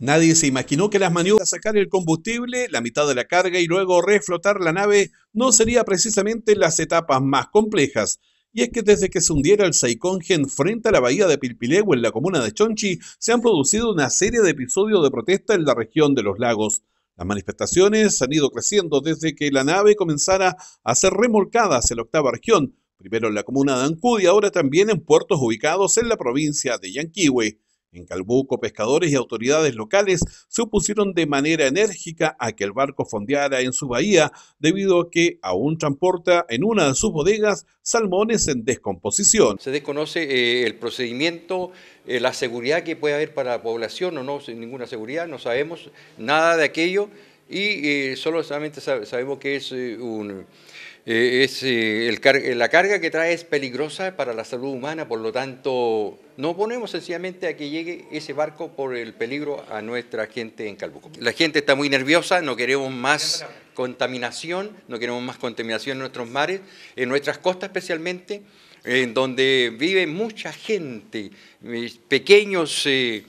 Nadie se imaginó que las maniobras sacar el combustible, la mitad de la carga y luego reflotar la nave no serían precisamente las etapas más complejas. Y es que desde que se hundiera el Saikongen frente a la bahía de Pilpilegu en la comuna de Chonchi, se han producido una serie de episodios de protesta en la región de los lagos. Las manifestaciones han ido creciendo desde que la nave comenzara a ser remolcada hacia la octava región, primero en la comuna de Ancud y ahora también en puertos ubicados en la provincia de Yanquiwe. En Calbuco, pescadores y autoridades locales se opusieron de manera enérgica a que el barco fondeara en su bahía debido a que aún transporta en una de sus bodegas salmones en descomposición. Se desconoce eh, el procedimiento, eh, la seguridad que puede haber para la población o no, sin ninguna seguridad, no sabemos nada de aquello y eh, solo solamente sabemos que es un... Eh, es, eh, la carga que trae es peligrosa para la salud humana, por lo tanto, no ponemos sencillamente a que llegue ese barco por el peligro a nuestra gente en Calbuco. La gente está muy nerviosa, no queremos más contaminación, no queremos más contaminación en nuestros mares, en nuestras costas especialmente, en donde vive mucha gente, pequeños... Eh,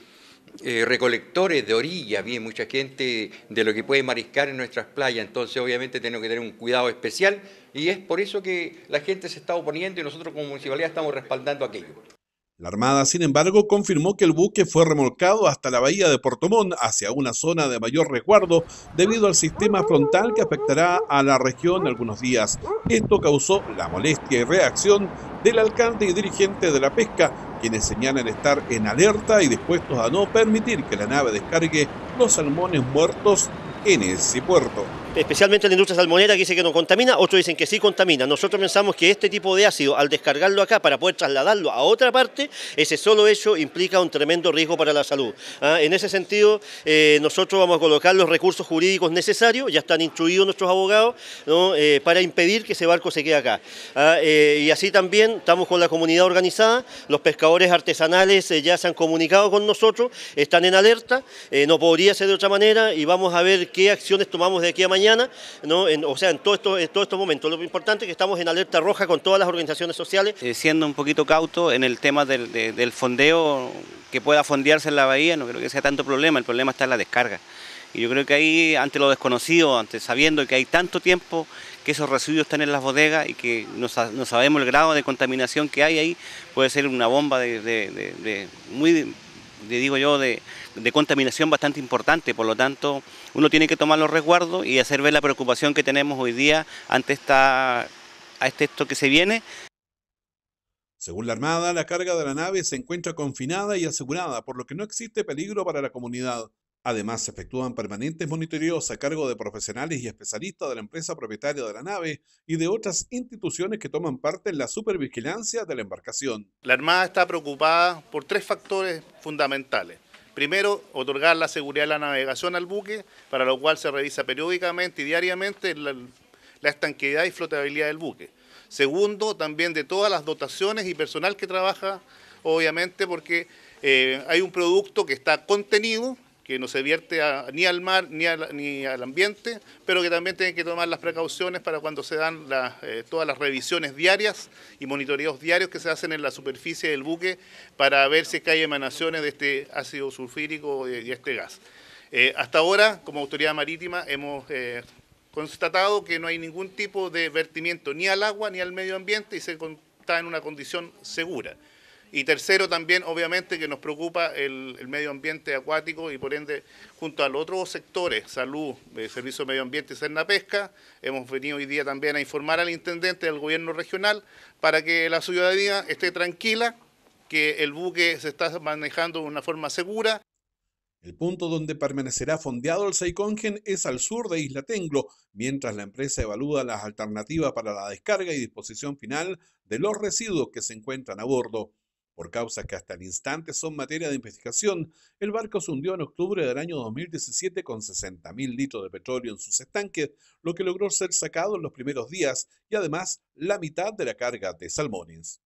eh, recolectores de orilla, bien, mucha gente de lo que puede mariscar en nuestras playas, entonces obviamente tenemos que tener un cuidado especial y es por eso que la gente se está oponiendo y nosotros como municipalidad estamos respaldando aquello. La Armada, sin embargo, confirmó que el buque fue remolcado hasta la bahía de Portomón, hacia una zona de mayor resguardo, debido al sistema frontal que afectará a la región algunos días. Esto causó la molestia y reacción del alcalde y dirigente de la pesca, quienes señalan estar en alerta y dispuestos a no permitir que la nave descargue los salmones muertos en ese puerto especialmente la industria salmonera que dice que no contamina, otros dicen que sí contamina. Nosotros pensamos que este tipo de ácido, al descargarlo acá para poder trasladarlo a otra parte, ese solo hecho implica un tremendo riesgo para la salud. Ah, en ese sentido, eh, nosotros vamos a colocar los recursos jurídicos necesarios, ya están instruidos nuestros abogados, eh, para impedir que ese barco se quede acá. Ah, eh, y así también estamos con la comunidad organizada, los pescadores artesanales ya se han comunicado con nosotros, están en alerta, no podría ser de otra manera y vamos a ver qué acciones tomamos de aquí a mañana ¿no? o sea, en todos estos todo esto momentos. Lo importante es que estamos en alerta roja con todas las organizaciones sociales. Eh, siendo un poquito cauto en el tema del, fondeo, que pueda fondearse en la bahía, no creo que sea tanto problema, el problema está en la descarga. Y yo creo que ahí, ante lo desconocido, ante sabiendo que hay tanto tiempo que esos residuos están en las bodegas y que no, sabemos el grado de contaminación que hay ahí, puede ser una bomba de, de muy digo yo, de, contaminación bastante importante. Por lo tanto, uno tiene que tomar los resguardos y hacer ver la preocupación que tenemos hoy día ante esta, a este, esto que se viene. Según la Armada, la carga de la nave se encuentra confinada y asegurada, por lo que no existe peligro para la comunidad. Además, se efectúan permanentes monitoreos a cargo de profesionales y especialistas de la empresa propietaria de la nave y de otras instituciones que toman parte en la supervigilancia de la embarcación. La Armada está preocupada por tres factores fundamentales. Primero, otorgar la seguridad de la navegación al buque, para lo cual se revisa periódicamente y diariamente la, estanqueidad y flotabilidad del buque. Segundo, también de todas las dotaciones y personal que trabaja, obviamente, porque eh, hay un producto que está contenido que no se vierte ni al mar ni, al ambiente, pero que también tienen que tomar las precauciones para cuando se dan eh, todas las revisiones diarias y monitoreos diarios que se hacen en la superficie del buque para ver si es que hay emanaciones de este ácido sulfírico y este gas. Eh, hasta ahora, como autoridad marítima, hemos eh, constatado que no hay ningún tipo de vertimiento ni al agua ni al medio ambiente y se está en una condición segura. Y tercero también, obviamente, que nos preocupa el, medio ambiente acuático y por ende, junto a los otros sectores, salud, eh, servicio medio ambiente y Serna Pesca, hemos venido hoy día también a informar al intendente del gobierno regional para que la ciudadanía esté tranquila, que el buque se está manejando de una forma segura. El punto donde permanecerá fondeado el Seicongen es al sur de Isla Tenglo, mientras la empresa evalúa las alternativas para la descarga y disposición final de los residuos que se encuentran a bordo. Por causas que hasta el instante son materia de investigación, el barco se hundió en octubre del año 2017 con 60.000 litros de petróleo en sus estanques, lo que logró ser sacado en los primeros días y además la mitad de la carga de salmones.